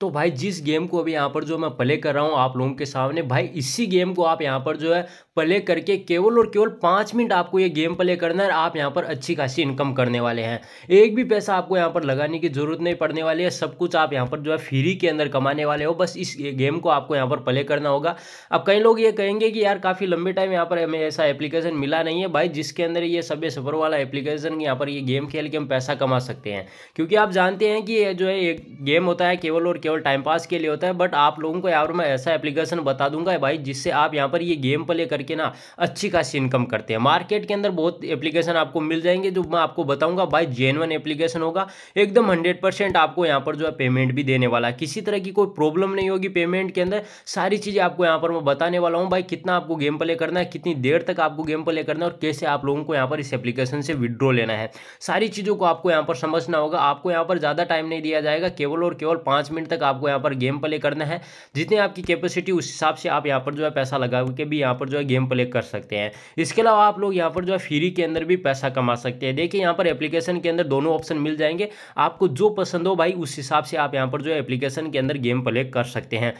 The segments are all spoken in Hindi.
तो भाई जिस गेम को अभी यहाँ पर जो मैं प्ले कर रहा हूँ आप लोगों के सामने भाई इसी गेम को आप यहाँ पर जो है प्ले करके केवल और केवल पाँच मिनट आपको ये गेम प्ले करना है आप यहाँ पर अच्छी खासी इनकम करने वाले हैं एक भी पैसा आपको यहाँ पर लगाने की जरूरत नहीं पड़ने वाली है सब कुछ आप यहाँ पर जो है फ्री के अंदर कमाने वाले हो बस इस गेम को आपको यहाँ पर प्ले करना होगा अब कई लोग ये कहेंगे कि यार काफ़ी लंबे टाइम यहाँ पर हमें ऐसा एप्लीकेशन मिला नहीं है भाई जिसके अंदर ये सब सफ़र वाला एप्लीकेशन यहाँ पर ये गेम खेल के हम पैसा कमा सकते हैं क्योंकि आप जानते हैं कि जो है गेम होता है केवल और केवल केवल टाइम पास के लिए होता है बट आप लोगों को यहाँ पर मैं ऐसा एप्लीकेशन बता दूंगा भाई जिससे आप यहाँ पर ये गेम प्ले करके ना अच्छी खासी इनकम करते हैं मार्केट के अंदर बहुत एप्लीकेशन आपको मिल जाएंगे जो मैं आपको बताऊंगा भाई जेनवन एप्लीकेशन होगा एकदम हंड्रेड परसेंट आपको यहाँ पर जो है पेमेंट भी देने वाला है किसी तरह की कोई प्रॉब्लम नहीं होगी पेमेंट के अंदर सारी चीज़ें आपको यहाँ पर मैं बताने वाला हूँ भाई कितना आपको गेम प्ले करना है कितनी देर तक आपको गेम प्ले करना है और कैसे आप लोगों को यहाँ पर इस एप्लीकेशन से विड्रॉ लेना है सारी चीज़ों को आपको यहाँ पर समझना होगा आपको यहाँ पर ज़्यादा टाइम नहीं दिया जाएगा केवल और केवल पाँच मिनट तक तक आपको यहाँ पर गेम प्ले करना है जितनी आपकी कैपेसिटी उस हिसाब से आप यहाँ पर जो है पैसा लगा के भी यहाँ पर जो है गेम प्ले कर सकते हैं इसके अलावा आप लोग यहाँ पर जो है फ्री के अंदर भी पैसा कमा सकते हैं देखिए यहाँ पर एप्लीकेशन के अंदर दोनों ऑप्शन मिल जाएंगे आपको जो पसंद हो भाई उस हिसाब से आप यहाँ पर जो है एप्लीकेशन के अंदर गेम प्ले कर सकते हैं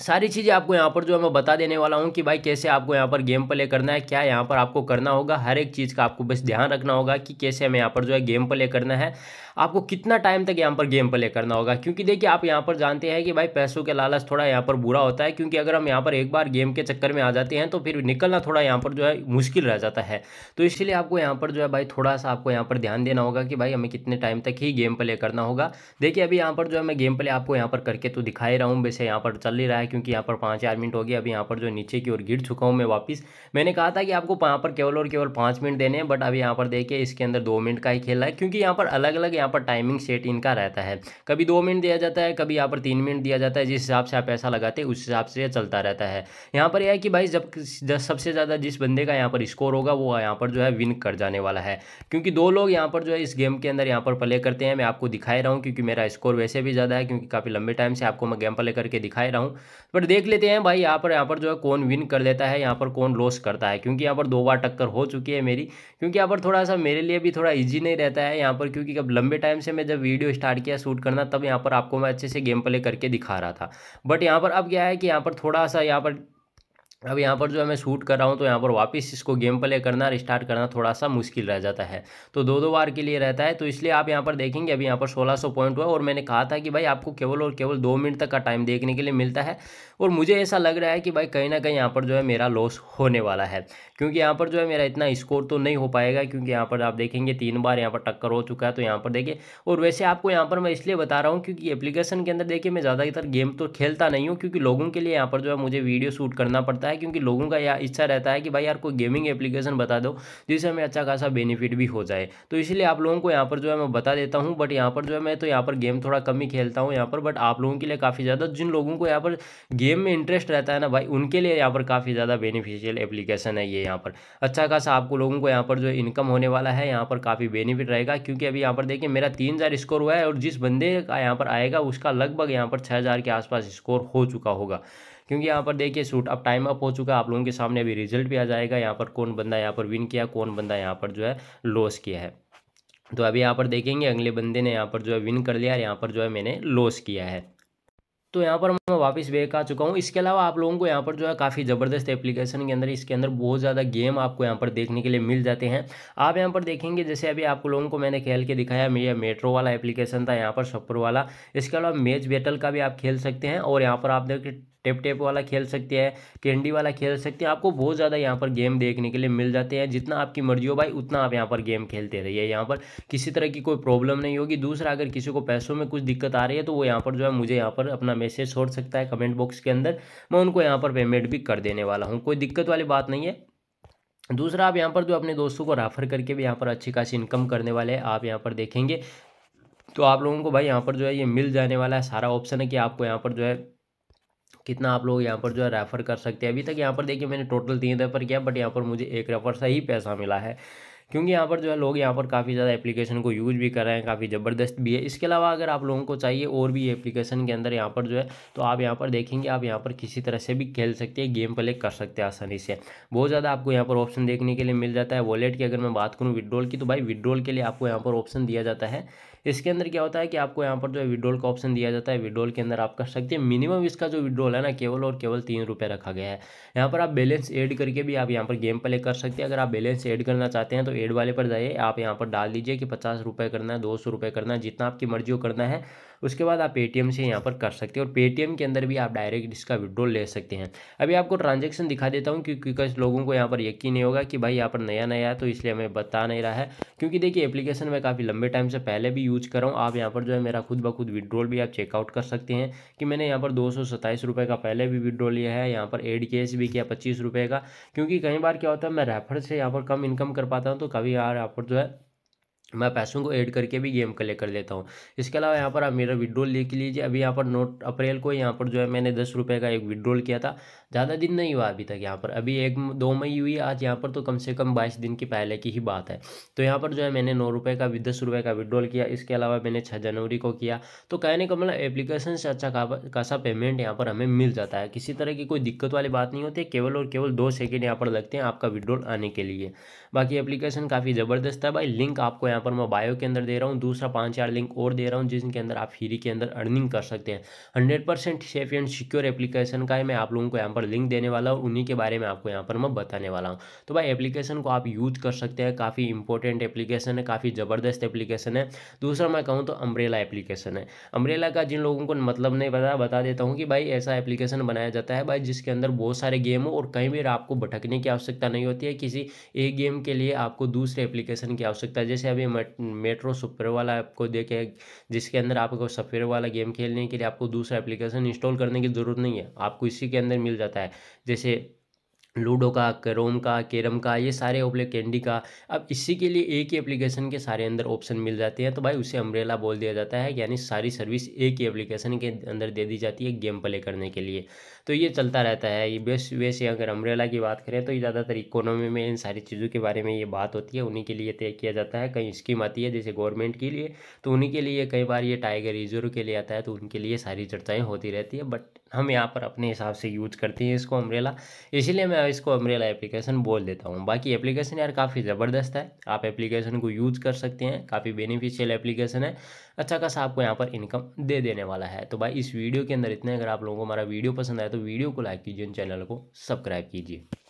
सारी चीज़ें आपको यहाँ पर जो है मैं बता देने वाला हूँ कि भाई कैसे आपको यहाँ पर गेम प्ले करना है क्या यहाँ पर आपको करना होगा हर एक चीज़ का आपको बस ध्यान रखना होगा कि कैसे हमें यहाँ पर जो है गेम प्ले करना है आपको कितना टाइम तक यहाँ पर गेम प्ले करना होगा क्योंकि देखिए आप यहाँ पर जानते हैं कि भाई पैसों के लालच थोड़ा यहाँ पर बुरा होता है क्योंकि अगर हम यहाँ पर एक बार गेम के चक्कर में आ जाते हैं तो फिर निकलना थोड़ा यहाँ पर जो है मुश्किल रह जाता है तो इसलिए आपको यहाँ पर जो है भाई थोड़ा सा आपको यहाँ पर ध्यान देना होगा कि भाई हमें कितने टाइम तक ही गेम प्ले करना होगा देखिए अभी यहाँ पर जो है मैं गेम प्ले आपको यहाँ पर करके तो दिखाई रहा हूँ वैसे यहाँ पर चल ही रहा है क्योंकि यहाँ पर पाँच चार मिनट हो गया अभी यहाँ पर जो नीचे की ओर गिर चुका हूँ मैं वापस मैंने कहा था कि आपको यहाँ पर केवल और केवल पाँच मिनट देने हैं बट अभी यहाँ पर देखिए इसके अंदर दो मिनट का ही खेला है क्योंकि यहाँ पर अलग अलग यहाँ पर टाइमिंग सेट इनका रहता है कभी दो मिनट दिया जाता है कभी यहाँ पर तीन मिनट दिया जाता है जिस हिसाब से आप पैसा लगाते हैं उस हिसाब से चलता रहता है यहाँ पर यह है कि भाई जब सबसे ज़्यादा जिस बंदे का यहाँ पर स्कोर होगा वो यहाँ पर जो है विन कर जाने वाला है क्योंकि दो लोग यहाँ पर जो है इस गेम के अंदर यहाँ पर प्ले करते हैं मैं आपको दिखाई रहा हूँ क्योंकि मेरा स्कोर वैसे भी ज़्यादा है क्योंकि काफ़ी लंबे टाइम से आपको मैं गेम प्ले करके दिखाई रहा हूँ बट देख लेते हैं भाई यहाँ पर यहाँ पर जो है कौन विन कर लेता है यहाँ पर कौन लॉस करता है क्योंकि यहाँ पर दो बार टक्कर हो चुकी है मेरी क्योंकि यहाँ पर थोड़ा सा मेरे लिए भी थोड़ा ईजी नहीं रहता है यहाँ पर क्योंकि अब लंबे टाइम से मैं जब वीडियो स्टार्ट किया शूट करना तब यहाँ पर आपको मैं अच्छे से गेम प्ले करके दिखा रहा था बट यहाँ पर अब क्या है कि यहाँ पर थोड़ा सा यहाँ पर अब यहाँ पर जो है मैं शूट कर रहा हूँ तो यहाँ पर वापस इसको गेम प्ले करना स्टार्ट करना थोड़ा सा मुश्किल रह जाता है तो दो दो बार के लिए रहता है तो इसलिए आप यहाँ पर देखेंगे अभी यहाँ पर 1600 पॉइंट हुआ और मैंने कहा था कि भाई आपको केवल और केवल दो मिनट तक का टाइम देखने के लिए मिलता है और मुझे ऐसा लग रहा है कि भाई कहीं ना कहीं यहाँ पर जो है मेरा लॉस होने वाला है क्योंकि यहाँ पर जो है मेरा इतना स्कोर तो नहीं हो पाएगा क्योंकि यहाँ पर आप देखेंगे तीन बार यहाँ पर टक्कर हो चुका है तो यहाँ पर देखिए और वैसे आपको यहाँ पर मैं इसलिए बता रहा हूँ क्योंकि एप्लीकेशन के अंदर देखिए मैं ज़्यादातर गेम तो खेलता नहीं हूँ क्योंकि लोगों के लिए यहाँ पर जो है मुझे वीडियो शूट करना पड़ता है है क्योंकि लोगों का या इच्छा रहता है कि भाई यार कोई गेमिंग एप्लीकेशन बता दो जिससे हमें अच्छा खासा बेनिफिट भी हो जाए तो इसलिए आप लोगों को यहाँ पर जो है मैं बता देता हूँ बट यहाँ पर जो है मैं तो यहाँ पर गेम थोड़ा कम ही खेलता हूँ यहाँ पर बट आप लोगों के लिए काफ़ी ज़्यादा जिन लोगों को यहाँ पर गेम में इंटरेस्ट रहता है ना भाई उनके लिए यहाँ पर काफ़ी ज़्यादा बेनिफिशियल एप्लीकेशन है ये यहाँ पर अच्छा खासा आपको लोगों को यहाँ पर जो इनकम होने वाला है यहाँ पर काफ़ी बेनिफिट रहेगा क्योंकि अभी यहाँ पर देखिए मेरा तीन हज़ार स्कोर हुआ है और जिस बंदे का यहाँ पर आएगा उसका लगभग यहाँ पर छः हज़ार के आसपास स्कोर हो चुका होगा क्योंकि यहाँ पर देखिए शूट अब टाइम अप हो चुका है आप लोगों के सामने अभी रिजल्ट भी आ जाएगा यहाँ पर कौन बंदा यहाँ पर विन किया कौन बंदा यहाँ पर जो है लॉस किया है तो अभी यहाँ पर देखेंगे अगले बंदे ने यहाँ पर जो है विन कर लिया और यहाँ पर जो है मैंने लॉस किया है तो यहाँ पर मैं वापस बेक आ चुका हूँ इसके अलावा आप लोगों को यहाँ पर जो है काफ़ी ज़बरदस्त एप्लीकेशन के अंदर इसके अंदर बहुत ज़्यादा गेम आपको यहाँ पर देखने के लिए मिल जाते हैं आप यहाँ पर देखेंगे जैसे अभी आप लोगों को मैंने खेल के दिखाया मेरा मेट्रो वाला एप्लीकेशन था यहाँ पर छप्पर वाला इसके अलावा मैच बैटल का भी आप खेल सकते हैं और यहाँ पर आप देखिए टेप टेप वाला खेल सकते हैं कैंडी वाला खेल सकते हैं आपको बहुत ज़्यादा यहाँ पर गेम देखने के लिए मिल जाते हैं जितना आपकी मर्जी हो भाई उतना आप यहाँ पर गेम खेलते रहिए यहाँ पर किसी तरह की कोई प्रॉब्लम नहीं होगी दूसरा अगर किसी को पैसों में कुछ दिक्कत आ रही है तो वो यहाँ पर जो है मुझे यहाँ पर अपना मैसेज छोड़ सकता है कमेंट बॉक्स के अंदर मैं उनको यहाँ पर पेमेंट भी कर देने वाला हूँ कोई दिक्कत वाली बात नहीं है दूसरा आप यहाँ पर जो अपने दोस्तों को रेफर करके भी यहाँ पर अच्छी खासी इनकम करने वाले हैं आप यहाँ पर देखेंगे तो आप लोगों को भाई यहाँ पर जो है ये मिल जाने वाला है सारा ऑप्शन है कि आपको यहाँ पर जो है कितना आप लोग यहाँ पर जो है रेफ़र कर सकते हैं अभी तक यहाँ पर देखिए मैंने टोटल तीन रेफ़र किया बट यहाँ पर मुझे एक रेफ़र से ही पैसा मिला है क्योंकि यहाँ पर जो है लोग यहाँ पर काफ़ी ज़्यादा एप्लीकेशन को यूज़ भी कर रहे हैं काफ़ी ज़बरदस्त भी है इसके अलावा अगर आप लोगों को चाहिए और भी एप्लीकेशन के अंदर यहाँ पर जो है तो आप यहाँ पर देखेंगे आप यहाँ पर किसी तरह से भी खेल सकते हैं गेम प्ले कर सकते हैं आसानी से बहुत ज़्यादा आपको यहाँ पर ऑप्शन देखने के लिए मिल जाता है वॉलेट की अगर मैं बात करूँ विड्रॉल की तो भाई विड्रॉल के लिए आपको यहाँ पर ऑप्शन दिया जाता है इसके अंदर क्या होता है कि आपको यहाँ पर जो है विड्रोल का ऑप्शन दिया जाता है विड्रोल के अंदर आप कर सकते हैं मिनिमम इसका जो विड्रोल है ना केवल और केवल तीन रुपये रखा गया है यहाँ पर आप बैलेंस एड करके भी आप यहाँ पर गेम प्ले कर सकते हैं अगर आप बैलेंस एड करना चाहते हैं तो एड वाले पर जाइए आप यहाँ पर डाल दीजिए कि पचास करना है दो सौ रुपये करना है जितना आपकी मर्जी हो करना है उसके बाद आप पेटीएम से यहाँ पर कर सकते हैं और पेटीएम के अंदर भी आप डायरेक्ट इसका विड्रॉल ले सकते हैं अभी आपको ट्रांजेक्शन दिखा देता हूँ क्योंकि कुछ लोगों को यहाँ पर यकीन नहीं होगा कि भाई यहाँ पर नया नया है तो इसलिए हमें बता नहीं रहा है क्योंकि देखिए एप्लीकेशन मैं काफ़ी लंबे टाइम से पहले भी यूज कर रहा हूँ आप यहाँ पर जो है मेरा खुद ब खुद विड्रॉल भी आप चेकआउट कर सकते हैं कि मैंने यहाँ पर दो का पहले भी विड्रॉ लिया है यहाँ पर एड केस भी किया पच्चीस रुपये का क्योंकि कई बार क्या होता है मैं रेफर से यहाँ पर कम इनकम कर पाता हूँ तो कभी यार यहाँ पर जो है मैं पैसों को ऐड करके भी गेम कलेक्ट कर लेता हूँ इसके अलावा यहाँ पर आप मेरा विड्रोल लिख लीजिए अभी यहाँ पर नोट अप्रैल को यहाँ पर जो है मैंने दस रुपये का एक विड्रॉल किया था ज़्यादा दिन नहीं हुआ अभी तक यहाँ पर अभी एक दो मई हुई आज यहाँ पर तो कम से कम बाईस दिन की पहले की ही बात है तो यहाँ पर जो है मैंने नौ रुपये का दस रुपये का विड्रॉल किया इसके अलावा मैंने छः जनवरी को किया तो कहने का मतलब एप्लीकेशन से अच्छा खासा पेमेंट यहाँ पर हमें मिल जाता है किसी तरह की कोई दिक्कत वाली बात नहीं होती केवल और केवल दो सेकेंड यहाँ पर लगते हैं आपका विड्रॉल आने के लिए बाकी एप्लीकेशन काफ़ी ज़बरदस्त है भाई लिंक आपको यहाँ यहाँ पर मैं बायो के अंदर दे रहा हूँ दूसरा पाँच चार लिंक और दे रहा हूँ जिनके अंदर आप फ्री के अंदर अर्निंग कर सकते हैं hundred percent safe and secure application का है मैं आप लोगों को यहाँ पर लिंक देने वाला हूँ उन्हीं के बारे में आपको यहाँ पर मैं बताने वाला हूँ तो भाई एप्लीकेशन को आप यूज कर सकते हैं काफ़ी इंपॉर्टेंट एप्लीकेशन है काफ़ी ज़बरदस्त एप्लीकेशन है दूसरा मैं कहूँ तो अम्ब्रेला एप्लीकेशन है अम्ब्रेला का जिन लोगों को मतलब नहीं पता बता देता हूँ कि भाई ऐसा एप्लीकेशन बनाया जाता है भाई जिसके अंदर बहुत सारे गेम हो और कहीं भी आपको भटकने की आवश्यकता नहीं होती है किसी एक गेम के लिए आपको दूसरे एप्लीकेशन की आवश्यकता है जैसे अभी मेट्रो सुपर वाला ऐप को देखे जिसके अंदर आपको सफ़ेर वाला गेम खेलने के लिए आपको दूसरा एप्लीकेशन इंस्टॉल करने की ज़रूरत नहीं है आपको इसी के अंदर मिल जाता है जैसे लूडो का करोम का कैरम का ये सारे ओपले कैंडी का अब इसी के लिए एक ही एप्लीकेशन के सारे अंदर ऑप्शन मिल जाते हैं तो भाई उसे अम्ब्रेला बोल दिया जाता है यानी सारी सर्विस एक ही एप्लीकेशन के अंदर दे दी जाती है गेम प्ले करने के लिए तो ये चलता रहता है ये बेस वैसे अगर अम्ब्रेला की बात करें तो ज़्यादातर इकोनॉमी में इन सारी चीज़ों के बारे में ये बात होती है उन्हीं के लिए तय किया जाता है कहीं स्कीम आती है जैसे गवर्नमेंट के लिए तो उन्हीं के लिए कई बार ये टाइगर रिजर्व के लिए आता है तो उनके लिए सारी चर्चाएँ होती रहती है बट हम यहाँ पर अपने हिसाब से यूज करते हैं इसको अम्ब्रेला इसीलिए मैं इसको अम्ब्रेला एप्लीकेशन बोल देता हूँ बाकी एप्लीकेशन यार काफ़ी ज़बरदस्त है आप एप्लीकेशन को यूज कर सकते हैं काफ़ी बेनिफिशियल एप्लीकेशन है अच्छा खासा आपको यहाँ पर इनकम दे देने वाला है तो भाई इस वीडियो के अंदर इतने अगर आप लोगों को हमारा वीडियो पसंद आए तो वीडियो को लाइक कीजिए चैनल को सब्सक्राइब कीजिए